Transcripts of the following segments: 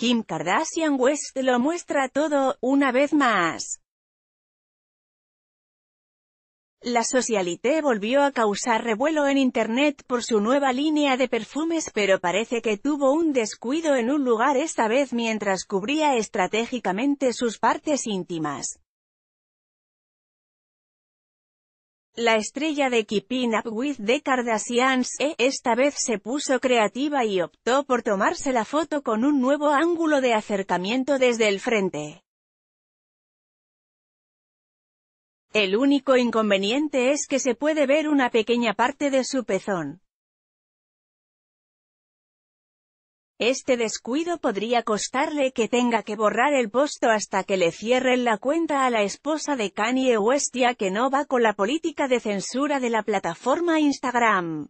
Kim Kardashian West lo muestra todo, una vez más. La Socialité volvió a causar revuelo en Internet por su nueva línea de perfumes pero parece que tuvo un descuido en un lugar esta vez mientras cubría estratégicamente sus partes íntimas. La estrella de Keeping Up With The Kardashians, e, esta vez se puso creativa y optó por tomarse la foto con un nuevo ángulo de acercamiento desde el frente. El único inconveniente es que se puede ver una pequeña parte de su pezón. Este descuido podría costarle que tenga que borrar el posto hasta que le cierren la cuenta a la esposa de Kanye West ya que no va con la política de censura de la plataforma Instagram.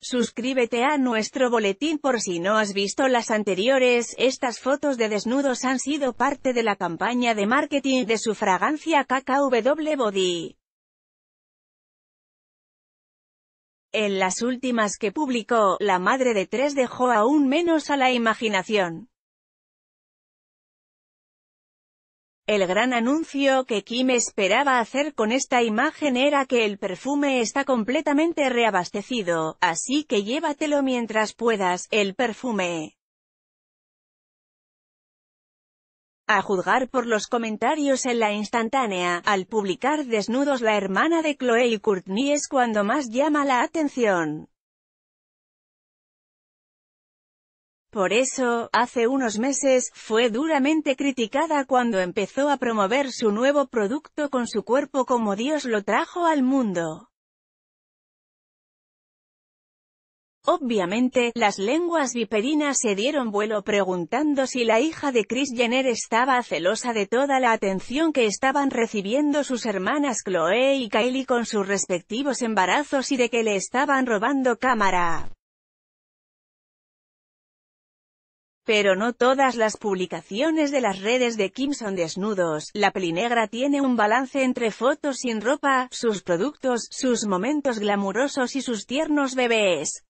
Suscríbete a nuestro boletín por si no has visto las anteriores, estas fotos de desnudos han sido parte de la campaña de marketing de su fragancia KKW Body. En las últimas que publicó, la madre de tres dejó aún menos a la imaginación. El gran anuncio que Kim esperaba hacer con esta imagen era que el perfume está completamente reabastecido, así que llévatelo mientras puedas, el perfume. A juzgar por los comentarios en la instantánea, al publicar desnudos la hermana de Chloe y Courtney es cuando más llama la atención. Por eso, hace unos meses, fue duramente criticada cuando empezó a promover su nuevo producto con su cuerpo como Dios lo trajo al mundo. Obviamente, las lenguas viperinas se dieron vuelo preguntando si la hija de Chris Jenner estaba celosa de toda la atención que estaban recibiendo sus hermanas Chloe y Kylie con sus respectivos embarazos y de que le estaban robando cámara. Pero no todas las publicaciones de las redes de Kim son desnudos, la pelinegra tiene un balance entre fotos sin ropa, sus productos, sus momentos glamurosos y sus tiernos bebés.